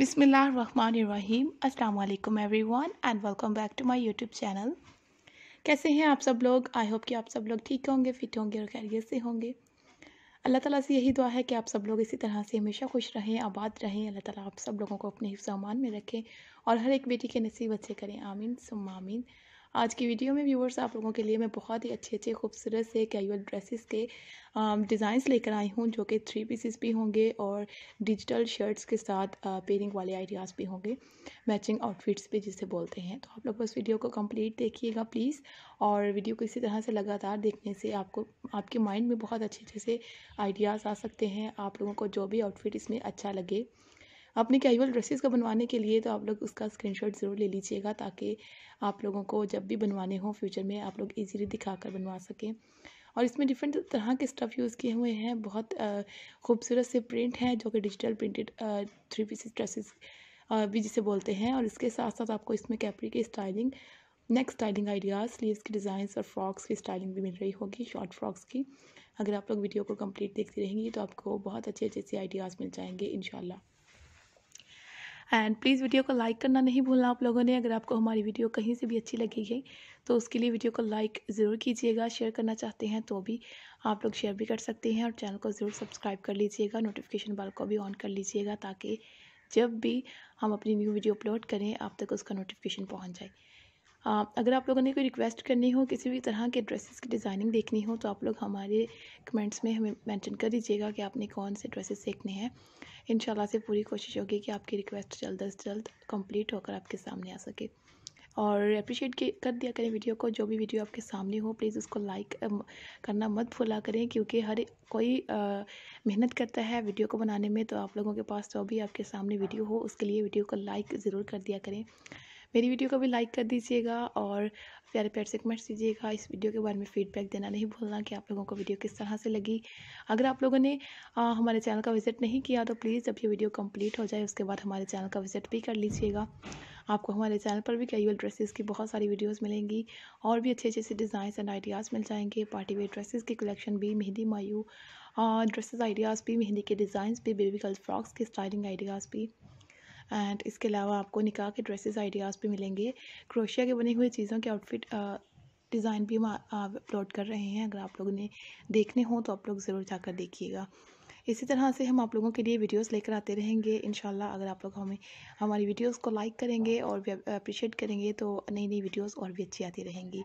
बिसमीम अल्लाम everyone and welcome back to my YouTube channel कैसे हैं आप सब लोग आई होप कि आप सब लोग ठीक होंगे फिट होंगे और खैरियत से होंगे अल्लाह ताला से यही दुआ है कि आप सब लोग इसी तरह से हमेशा खुश रहें आबाद रहें अल्लाह ताला आप सब लोगों को अपने हिफ्ज़ में रखें और हर एक बेटी के नसीब अच्छे करें आमीन सुम आमीन आज की वीडियो में व्यूवर्स आप लोगों के लिए मैं बहुत ही अच्छे अच्छे खूबसूरत से कैजुअल ड्रेसेस के डिज़ाइंस लेकर आई हूँ जो कि थ्री पीसेस भी होंगे और डिजिटल शर्ट्स के साथ पेयरिंग वाले आइडियाज़ भी होंगे मैचिंग आउटफिट्स भी जिसे बोलते हैं तो आप लोग बस वीडियो को कंप्लीट देखिएगा प्लीज़ और वीडियो को इसी तरह से लगातार देखने से आपको आपके माइंड में बहुत अच्छे अच्छे से आइडियाज़ आ सकते हैं आप लोगों को जो भी आउटफिट इसमें अच्छा लगे अपने कैजुअल ड्रेसेस का बनवाने के लिए तो आप लोग उसका स्क्रीनशॉट ज़रूर ले लीजिएगा ताकि आप लोगों को जब भी बनवाने हों फ्यूचर में आप लोग इजीली दिखाकर बनवा सकें और इसमें डिफरेंट तरह के स्टफ़ यूज़ किए हुए हैं बहुत खूबसूरत से प्रिंट हैं जो कि digital printed three pieces dresses भी जिसे बोलते हैं और इसके साथ साथ आपको इसमें कैपरी की styling neck styling ideas sleeves की डिज़ाइंस और फ्रॉक्स की स्टाइलिंग भी मिल रही होगी शॉर्ट फ्रॉक्स की अगर आप लोग वीडियो को कंप्लीट देखती रहेंगी तो आपको बहुत अच्छे अच्छे से आइडियाज़ मिल जाएंगे इन एंड प्लीज़ वीडियो को लाइक करना नहीं भूलना आप लोगों ने अगर आपको हमारी वीडियो कहीं से भी अच्छी लगी है तो उसके लिए वीडियो को लाइक ज़रूर कीजिएगा शेयर करना चाहते हैं तो भी आप लोग शेयर भी कर सकते हैं और चैनल को ज़रूर सब्सक्राइब कर लीजिएगा नोटिफिकेशन बाल को भी ऑन कर लीजिएगा ताकि जब भी हम अपनी न्यू वीडियो अपलोड करें आप तक उसका नोटिफिकेशन पहुँच जाए अगर आप लोगों ने कोई रिक्वेस्ट करनी हो किसी भी तरह के ड्रेसेस की डिज़ाइनिंग देखनी हो तो आप लोग हमारे कमेंट्स में हमें मैंशन कर दीजिएगा कि आपने कौन से ड्रेसेस देखने हैं इन से पूरी कोशिश होगी कि आपकी रिक्वेस्ट जल्द अज जल्द कम्प्लीट होकर आपके सामने आ सके और अप्रिशिएट कर दिया करें वीडियो को जो भी वीडियो आपके सामने हो प्लीज़ उसको लाइक करना मत भूला करें क्योंकि हर कोई मेहनत करता है वीडियो को बनाने में तो आप लोगों के पास जो भी आपके सामने वीडियो हो उसके लिए वीडियो को लाइक ज़रूर कर दिया करें मेरी वीडियो को भी लाइक कर दीजिएगा और प्यारे प्यार से कमेंट्स दीजिएगा इस वीडियो के बारे में फीडबैक देना नहीं भूलना कि आप लोगों को वीडियो किस तरह से लगी अगर आप लोगों ने आ, हमारे चैनल का विजिट नहीं किया तो प्लीज़ जब ये वीडियो कंप्लीट हो जाए उसके बाद हमारे चैनल का विजिट भी कर लीजिएगा आपको हमारे चैनल पर भी कैजुअल ड्रेसेस की बहुत सारी वीडियोज़ मिलेंगी और भी अच्छे अच्छे से डिज़ाइन एंड आइडियाज़ मिल जाएंगे पार्टी वेयर ड्रेसेस की कलेक्शन भी मेहंदी मायू ड्रेसेस आइडियाज़ भी मेहंदी के डिज़ाइंस भी बेबी गर्ल्स फ्रॉक्स के स्टाइलिंग आइडियाज़ भी एंड इसके अलावा आपको निकाह के ड्रेसेस आइडियाज़ भी मिलेंगे क्रोशिया के बने हुए चीज़ों के आउटफिट डिज़ाइन भी हम अपलोड कर रहे हैं अगर आप लोगों ने देखने हों तो आप लोग ज़रूर जाकर देखिएगा इसी तरह से हम आप लोगों के लिए वीडियोस लेकर आते रहेंगे इन अगर आप लोग हमें हमारी वीडियोस को लाइक करेंगे और अप्रिशिएट करेंगे तो नई नई वीडियोस और भी अच्छी आती रहेंगी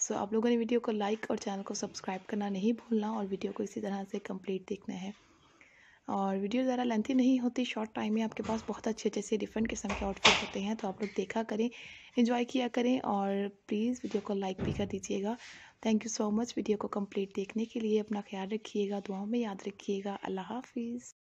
सो so, आप लोगों ने वीडियो को लाइक और चैनल को सब्सक्राइब करना नहीं भूलना और वीडियो को इसी तरह से कंप्लीट देखना है और वीडियो ज़्यादा लेंथी नहीं होती शॉर्ट टाइम में आपके पास बहुत अच्छे अच्छे से डिफरेंट किस्म के आउटफिट होते हैं तो आप लोग देखा करें इन्जॉय किया करें और प्लीज़ वीडियो को लाइक भी कर दीजिएगा thank you so much video को कम्प्लीट देखने के लिए अपना ख्याल रखिएगा दुआओं में याद रखिएगा अल्लाह हाफिज़